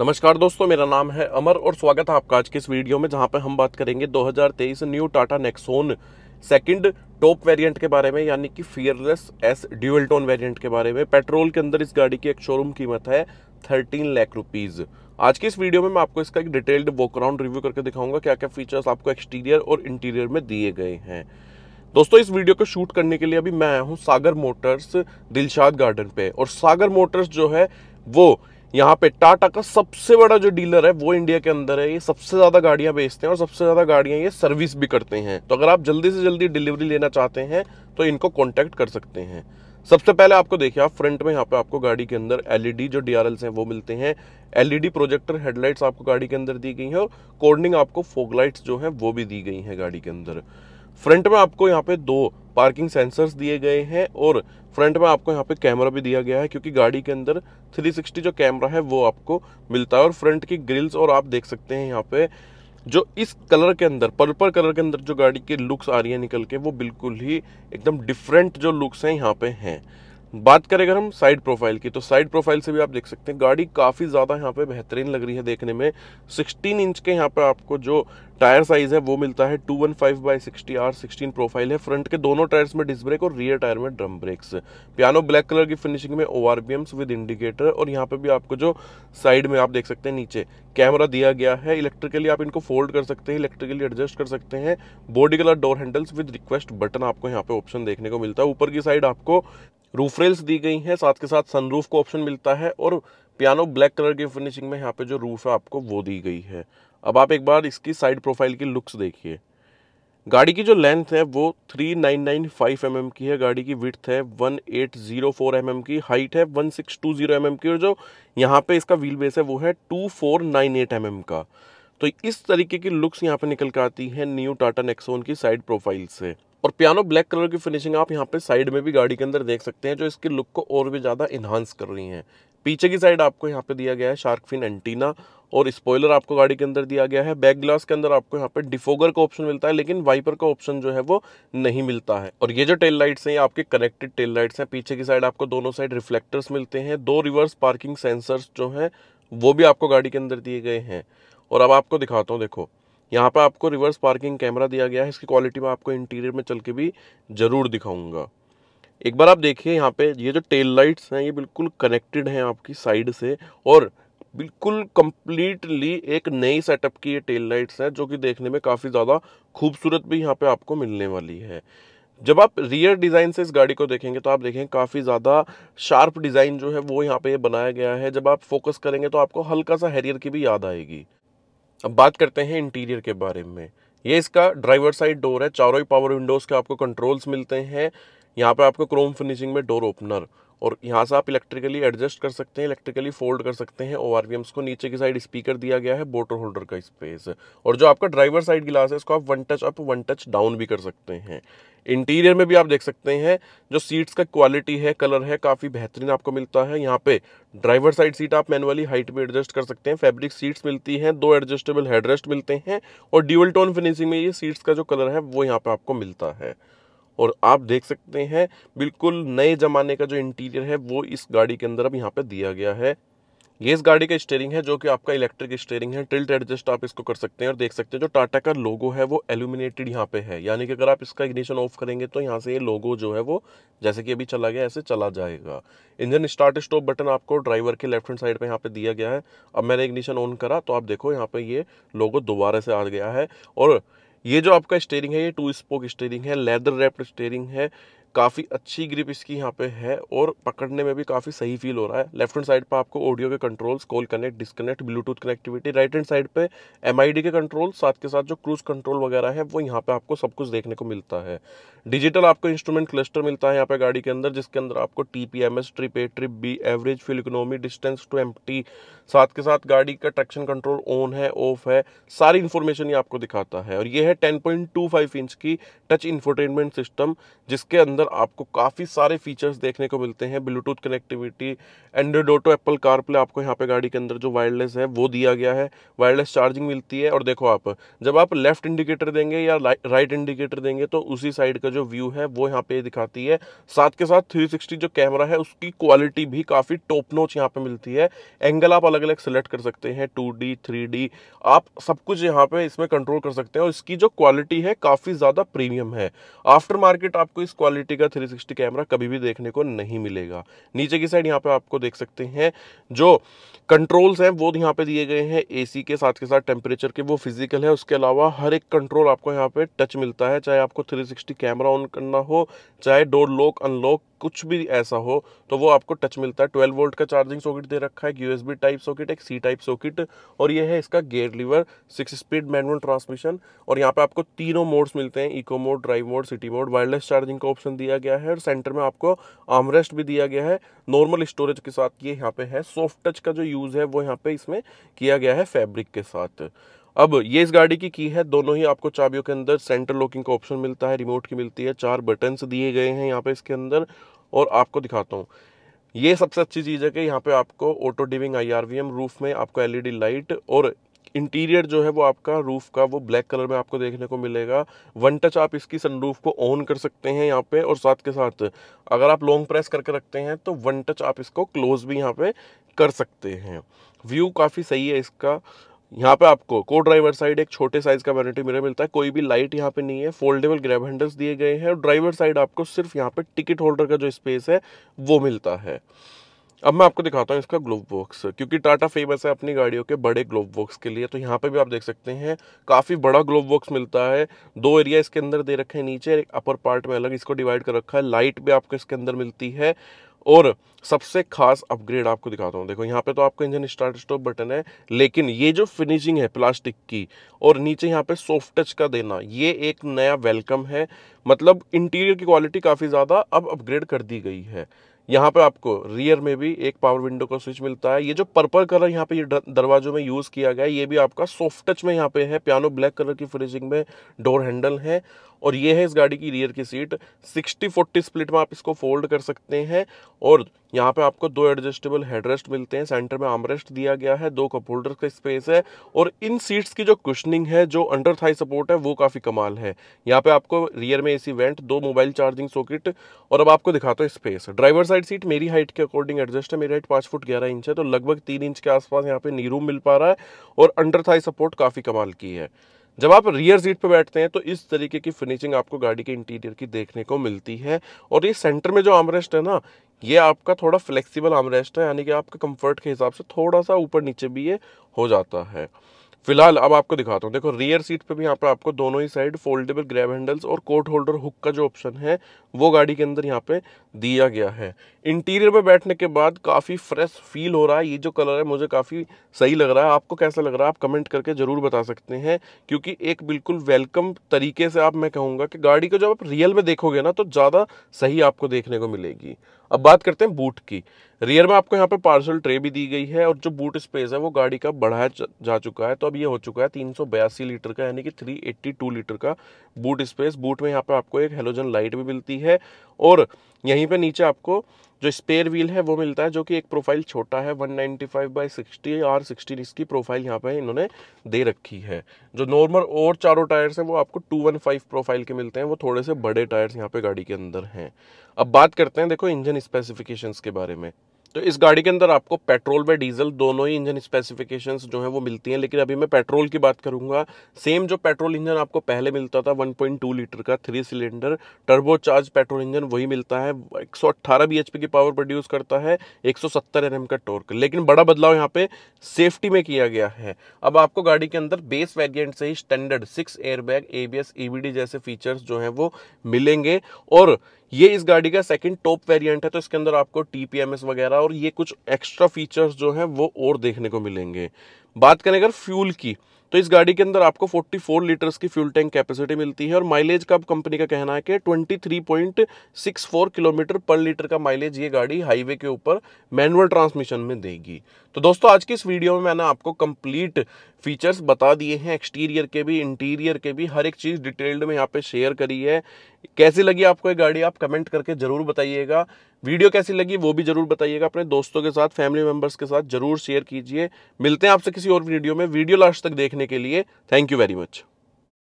नमस्कार दोस्तों मेरा नाम है अमर और स्वागत है आपका आज के इस वीडियो में जहां पर हम बात करेंगे 2023 new Tata Nexon second top variant के बारे में यानी कि fearless S dual tone variant के बारे में पेट्रोल के अंदर इस गाड़ी की एक शोरूम कीमत है थर्टीन लाख रुपीज़ आज की इस वीडियो में मैं आपको इसका एक डिटेल्ड वॉकराउंड रिव्यू करके दिखाऊंगा क्या क्या फीचर्स आपको एक्सटीरियर और इंटीरियर में दिए गए हैं दोस्तों इस वीडियो को शूट करने के लिए अभी मैं आया हूँ सागर मोटर्स दिलशाद गार्डन पे और सागर मोटर्स जो है वो यहाँ पे टाटा का सबसे बड़ा जो डीलर है वो इंडिया के अंदर है ये सबसे ज्यादा गाड़ियां बेचते हैं और सबसे ज्यादा गाड़ियां ये सर्विस भी करते हैं तो अगर आप जल्दी से जल्दी डिलीवरी लेना चाहते हैं तो इनको कॉन्टेक्ट कर सकते हैं सबसे पहले आपको देखिए आप फ्रंट में यहाँ पे आपको गाड़ी के अंदर एलईडी e जो डी हैं वो मिलते हैं एलईडी प्रोजेक्टर हेडलाइट्स आपको गाड़ी के अंदर दी गई हैं और कॉर्निंग आपको फोगलाइट्स जो हैं वो भी दी गई हैं गाड़ी के अंदर फ्रंट में आपको यहाँ पे दो पार्किंग सेंसर्स दिए गए हैं और फ्रंट में आपको यहाँ पे कैमरा भी दिया गया है क्योंकि गाड़ी के अंदर 360 जो कैमरा है वो आपको मिलता है और फ्रंट की ग्रिल्स और आप देख सकते हैं यहाँ पे जो इस कलर के अंदर पर्पल कलर के अंदर जो गाड़ी की लुक्स आ रही है निकल के वो बिल्कुल ही एकदम डिफरेंट जो लुक्स हैं यहाँ पे हैं बात करें अगर हम साइड प्रोफाइल की तो साइड प्रोफाइल से भी आप देख सकते हैं गाड़ी काफ़ी ज़्यादा यहाँ पे बेहतरीन लग रही है देखने में 16 इंच के यहाँ पे आपको जो टायर साइज़ है वो मिलता है 215 one five by sixty R sixteen profile है फ्रंट के दोनों टायर्स में डिस्क ब्रेक और रियर टायर में drum brakes piano black colour की फिनिशिंग में ओ विद इंडिकेटर और यहाँ पे भी आपको जो साइड में आप देख सकते हैं नीचे कैमरा दिया गया है इलेक्ट्रिकली आप इनको फोल्ड कर सकते हैं इलेक्ट्रिकली एडजस्ट कर सकते हैं body colour door handles with request button आपको यहाँ पे ऑप्शन देखने को मिलता है ऊपर की साइड आपको रूफ रेल्स दी गई हैं साथ के साथ सनरूफ को ऑप्शन मिलता है और पियानो ब्लैक कलर की फिनिशिंग में यहाँ पे जो रूफ है आपको वो दी गई है अब आप एक बार इसकी साइड प्रोफाइल की लुक्स देखिए गाड़ी की जो लेंथ है वो 3995 mm की है गाड़ी की विथ है 1804 mm की हाइट है 1620 mm की और जो यहाँ पे इसका व्हील बेस है वो है 2498 mm का तो इस तरीके की लुक्स यहाँ पे निकल कर आती है न्यू टाटा नेक्सोन की साइड प्रोफाइल से और पियानो ब्लैक कलर की फिनिशिंग आप यहाँ पे साइड में भी गाड़ी के अंदर देख सकते हैं जो इसके लुक को और भी ज़्यादा इन्हांस कर रही हैं पीछे की साइड आपको यहाँ पे दिया गया है शार्क फिन एंटीना और स्पॉइलर आपको गाड़ी के अंदर दिया गया है बैक ग्लास के अंदर आपको यहाँ पे डिफोगर का ऑप्शन मिलता है लेकिन वाइपर का ऑप्शन जो है वो नहीं मिलता है और ये जो टेल लाइट्स हैं ये आपके कनेक्टेड टेल लाइट्स हैं पीछे की साइड आपको दोनों साइड रिफ्लेक्टर्स मिलते हैं दो रिवर्स पार्किंग सेंसर्स जो हैं वो भी आपको गाड़ी के अंदर दिए गए हैं और अब आपको दिखाता हूँ देखो यहाँ पर आपको रिवर्स पार्किंग कैमरा दिया गया है इसकी क्वालिटी मैं आपको इंटीरियर में चल के भी ज़रूर दिखाऊंगा एक बार आप देखिए यहाँ पे ये जो टेल लाइट्स हैं ये बिल्कुल कनेक्टेड हैं आपकी साइड से और बिल्कुल कम्प्लीटली एक नई सेटअप की ये टेल लाइट्स हैं जो कि देखने में काफ़ी ज़्यादा खूबसूरत भी यहाँ पे आपको मिलने वाली है जब आप रियर डिज़ाइन से इस गाड़ी को देखेंगे तो आप देखेंगे काफ़ी ज़्यादा शार्प डिज़ाइन जो है वो यहाँ पे बनाया गया है जब आप फोकस करेंगे तो आपको हल्का सा हैरियर की भी याद आएगी अब बात करते हैं इंटीरियर के बारे में ये इसका ड्राइवर साइड डोर है चारों ही पावर विंडोज़ के आपको कंट्रोल्स मिलते हैं यहाँ पे आपको क्रोम फिनिशिंग में डोर ओपनर और यहाँ से आप इलेक्ट्रिकली एडजस्ट कर सकते हैं इलेक्ट्रिकली फोल्ड कर सकते हैं ओ को नीचे की साइड स्पीकर दिया गया है बोटर होल्डर का स्पेस और जो आपका ड्राइवर साइड गिलास है इसको आप one touch up one touch down भी कर सकते हैं इंटीरियर में भी आप देख सकते हैं जो सीट्स का क्वालिटी है कलर है काफ़ी बेहतरीन आपको मिलता है यहाँ पे ड्राइवर साइड सीट आप मैनुअली हाइट में एडजस्ट कर सकते हैं फैब्रिक सीट्स मिलती हैं दो एडजस्टेबल हेडरेस्ट मिलते हैं और ड्यूल टोन फिनिशिंग में ये सीट्स का जो कलर है वो यहाँ पे आपको मिलता है और आप देख सकते हैं बिल्कुल नए ज़माने का जो इंटीरियर है वो इस गाड़ी के अंदर अब यहाँ पे दिया गया है ये इस गाड़ी का स्टेयरिंग है जो कि आपका इलेक्ट्रिक स्टेयरिंग है टिल्ट एडजस्ट आप इसको कर सकते हैं और देख सकते हैं जो टाटा का लोगो है वो एल्यूमिनेटेड यहाँ पे है यानी कि अगर आप इसका इग्निशन ऑफ करेंगे तो यहाँ से ये लोगो जो है वो जैसे कि अभी चला गया ऐसे चला जाएगा इंजन स्टार्ट स्टॉप बटन आपको ड्राइवर के लेफ्ट हैंड साइड पर यहाँ पे दिया गया है अब मैंने इग्निशन ऑन करा तो आप देखो यहाँ पर ये लोगो दोबारा से आ गया है और ये जो आपका स्टेयरिंग है ये टू स्पोक स्टेयरिंग है लेदर रैप्ड स्टेयरिंग है काफ़ी अच्छी ग्रिप इसकी यहाँ पे है और पकड़ने में भी काफ़ी सही फील हो रहा है लेफ्ट हैंड साइड पर आपको ऑडियो के controls call connect disconnect Bluetooth connectivity right hand side पे एम के कंट्रोल साथ के साथ जो क्रूज कंट्रोल वगैरह है वो यहाँ पर आपको सब कुछ देखने को मिलता है डिजिटल आपको इंस्ट्रूमेंट क्लस्टर मिलता है यहाँ पर गाड़ी के अंदर जिसके अंदर आपको T P M S trip A trip B average fuel economy distance to empty साथ के साथ गाड़ी का ट्रैक्शन कंट्रोल ऑन है ऑफ है सारी इन्फॉर्मेशन ये आपको दिखाता है और ये है ten point two five inch की टच इन्फोटेनमेंट सिस्टम जिसके अंदर अंदर आपको काफ़ी सारे फीचर्स देखने को मिलते हैं Bluetooth connectivity Android Auto Apple CarPlay आपको यहाँ पे गाड़ी के अंदर जो वायरलेस है वो दिया गया है वायरलेस चार्जिंग मिलती है और देखो आप जब आप लेफ्ट इंडिकेटर देंगे या राइट इंडिकेटर देंगे तो उसी साइड का जो व्यू है वो यहाँ पे दिखाती है साथ के साथ थ्री जो कैमरा है उसकी क्वालिटी भी काफ़ी टॉप नोच यहाँ पर मिलती है एंगल आप अलग अलग सेलेक्ट कर सकते हैं टू डी आप सब कुछ यहाँ पर इसमें कंट्रोल कर सकते हैं और इसकी जो क्वालिटी है काफ़ी ज़्यादा प्रीमियम है आफ्टर मार्केट आपको इस क्वालिटी क्वालिटी का 360 कैमरा कभी भी देखने को नहीं मिलेगा नीचे की साइड यहाँ पे आपको देख सकते हैं जो कंट्रोल्स हैं वो यहाँ पे दिए गए हैं एसी के साथ के साथ टेम्परेचर के वो फिजिकल है उसके अलावा हर एक कंट्रोल आपको यहाँ पे टच मिलता है चाहे आपको 360 कैमरा ऑन करना हो चाहे डोर लॉक अनलॉक कुछ भी ऐसा हो तो वो आपको टच मिलता है ट्वेल्व वोल्ट का चार्जिंग सॉकेट दे रखा है एक यूएसबी टाइप सॉकेट एक सी टाइप सॉकेट और ये है इसका gear lever six speed manual transmission और यहाँ पे आपको तीनों मोड्स मिलते हैं eco mode drive mode city mode wireless charging का ऑप्शन दिया गया है और सेंटर में आपको आमरेस्ट भी दिया गया है नॉर्मल स्टोरेज के साथ ये यहाँ पे है सॉफ्ट टच का जो यूज़ है वो यहाँ पे इसमें किया गया है फैब्रिक के साथ अब ये इस गाड़ी की की है दोनों ही आपको चाबियों के अंदर सेंटर लॉकिंग का ऑप्शन मिलता है रिमोट की मिलती है चार बटन्स दिए गए हैं यहाँ पे इसके अंदर और आपको दिखाता हूँ ये सबसे अच्छी चीज़ है कि यहाँ पे आपको auto dimming I R V M roof में आपको एलईडी लाइट e और इंटीरियर जो है वो आपका रूफ का वो ब्लैक कलर में आपको देखने को मिलेगा वन टच आप इसकी सनरूफ को ऑन कर सकते हैं यहाँ पे और साथ के साथ अगर आप लॉन्ग प्रेस करके रखते हैं तो वन टच आप इसको क्लोज भी यहाँ पे कर सकते हैं व्यू काफ़ी सही है इसका यहाँ पे आपको को ड्राइवर साइड एक छोटे साइज का वैनिटी मिरर मिलता है कोई भी लाइट यहाँ पे नहीं है फोल्डेबल ग्रैब हैंडल्स दिए गए हैं और ड्राइवर साइड आपको सिर्फ यहाँ पे टिकट होल्डर का जो स्पेस है वो मिलता है अब मैं आपको दिखाता हूँ इसका ग्लोव बॉक्स क्योंकि टाटा फेमस है अपनी गाड़ियों के बड़े ग्लोव बॉक्स के लिए तो यहाँ पे भी आप देख सकते हैं काफ़ी बड़ा ग्लोव बॉक्स मिलता है दो एरिया इसके अंदर दे रखे हैं नीचे एक अपर पार्ट में अलग इसको डिवाइड कर रखा है लाइट भी आपको इसके अंदर मिलती है और सबसे खास अपग्रेड आपको दिखाता हूँ देखो यहाँ पे तो आपका इंजन स्टार्ट स्टॉप बटन है लेकिन ये जो फिनिशिंग है प्लास्टिक की और नीचे यहाँ पे सॉफ्ट टच का देना ये एक नया वेलकम है मतलब इंटीरियर की क्वालिटी काफ़ी ज़्यादा अब अपग्रेड कर दी गई है यहाँ पे आपको रियर में भी एक पावर विंडो का स्विच मिलता है ये जो पर्पल कलर यहाँ पे ये दरवाजों में यूज़ किया गया है ये भी आपका सॉफ्ट टच में यहाँ पे है पियानो ब्लैक कलर की फिनिशिंग में डोर हैंडल है और ये है इस गाड़ी की रियर की सीट 60 40 स्प्लिट में आप इसको फोल्ड कर सकते हैं और यहाँ पे आपको दो एडजस्टेबल हेडरेस्ट मिलते हैं सेंटर में आमरेस्ट दिया गया है दो कप होल्डर का स्पेस है और इन सीट्स की जो कुशनिंग है जो अंडर थाई सपोर्ट है वो काफ़ी कमाल है यहाँ पे आपको रियर में एसी वेंट दो मोबाइल चार्जिंग सॉकेट और अब आपको दिखाता हूँ स्पेस ड्राइवर साइड सीट मेरी हाइट के अकॉर्डिंग एडजस्ट है मेरी हाइट पाँच फुट ग्यारह इंच है तो लगभग तीन इंच के आसपास यहाँ पे नीरूम मिल पा रहा है और अंडर थाई सपोर्ट काफ़ी कमाल की है जब आप रियर सीट पर बैठते हैं तो इस तरीके की फिनिशिंग आपको गाड़ी के इंटीरियर की देखने को मिलती है और ये सेंटर में जो आमरेस्ट है ना ये आपका थोड़ा फ्लेक्सिबल आमरेस्ट है यानी कि आपके कंफर्ट के हिसाब से थोड़ा सा ऊपर नीचे भी ये हो जाता है फिलहाल अब आपको दिखाता हूँ देखो रियर सीट पे भी यहाँ पर आपको दोनों ही साइड फोल्डेबल ग्रैब हैंडल्स और कोट होल्डर हुक का जो ऑप्शन है वो गाड़ी के अंदर यहाँ पे दिया गया है इंटीरियर पे बैठने के बाद काफ़ी फ्रेश फील हो रहा है ये जो कलर है मुझे काफ़ी सही लग रहा है आपको कैसा लग रहा है आप कमेंट करके ज़रूर बता सकते हैं क्योंकि एक बिल्कुल वेलकम तरीके से आप मैं कहूँगा कि गाड़ी को जब आप रियल में देखोगे ना तो ज़्यादा सही आपको देखने को मिलेगी अब बात करते हैं बूट की रियर में आपको यहाँ पे पार्सल ट्रे भी दी गई है और जो बूट स्पेस है वो गाड़ी का बढ़ाया जा चुका है तो अब ये हो चुका है तीन लीटर का यानी कि 382 लीटर का बूट स्पेस बूट में यहाँ पे आपको एक हेलोजन लाइट भी मिलती है और यहीं पे नीचे आपको जो स्पेयर व्हील है वो मिलता है जो कि एक प्रोफाइल छोटा है 195 ninety five by sixty R sixty इसकी प्रोफाइल यहाँ पे इन्होंने दे रखी है जो नॉर्मल और चारों टायर्स हैं वो आपको 215 प्रोफाइल के मिलते हैं वो थोड़े से बड़े टायर्स यहाँ पे गाड़ी के अंदर हैं अब बात करते हैं देखो इंजन स्पेसिफिकेशंस के बारे में तो इस गाड़ी के अंदर आपको पेट्रोल व डीजल दोनों ही इंजन स्पेसिफिकेशंस जो हैं वो मिलती हैं लेकिन अभी मैं पेट्रोल की बात करूंगा सेम जो पेट्रोल इंजन आपको पहले मिलता था 1.2 लीटर का three cylinder turbo charge petrol engine वही मिलता है 118 bhp की पावर प्रोड्यूस करता है 170 एनएम का टोर्क लेकिन बड़ा बदलाव यहाँ पे सेफ्टी में किया गया है अब आपको गाड़ी के अंदर बेस वेरियंट से ही standard six airbag A B जैसे फीचर्स जो हैं वो मिलेंगे और ये इस गाड़ी का सेकंड टॉप वेरिएंट है तो इसके अंदर आपको टीपीएमएस वगैरह और ये कुछ एक्स्ट्रा फीचर्स जो हैं वो और देखने को मिलेंगे बात करें अगर फ्यूल की तो इस गाड़ी के अंदर आपको 44 लीटर्स की फ्यूल टैंक कैपेसिटी मिलती है और माइलेज का कंपनी का कहना है कि 23.64 किलोमीटर पर लीटर का माइलेज ये गाड़ी हाईवे के ऊपर मैनुअल ट्रांसमिशन में देगी तो दोस्तों आज की इस वीडियो में मैंने आपको कंप्लीट फीचर्स बता दिए हैं एक्सटीरियर के भी इंटीरियर के भी हर एक चीज़ डिटेल्ड में यहाँ पे शेयर करी है कैसी लगी आपको ये गाड़ी आप कमेंट करके ज़रूर बताइएगा वीडियो कैसी लगी वो भी जरूर बताइएगा अपने दोस्तों के साथ फैमिली मेंबर्स के साथ जरूर शेयर कीजिए मिलते हैं आपसे किसी और वीडियो में वीडियो लास्ट तक देखने के लिए थैंक यू वेरी मच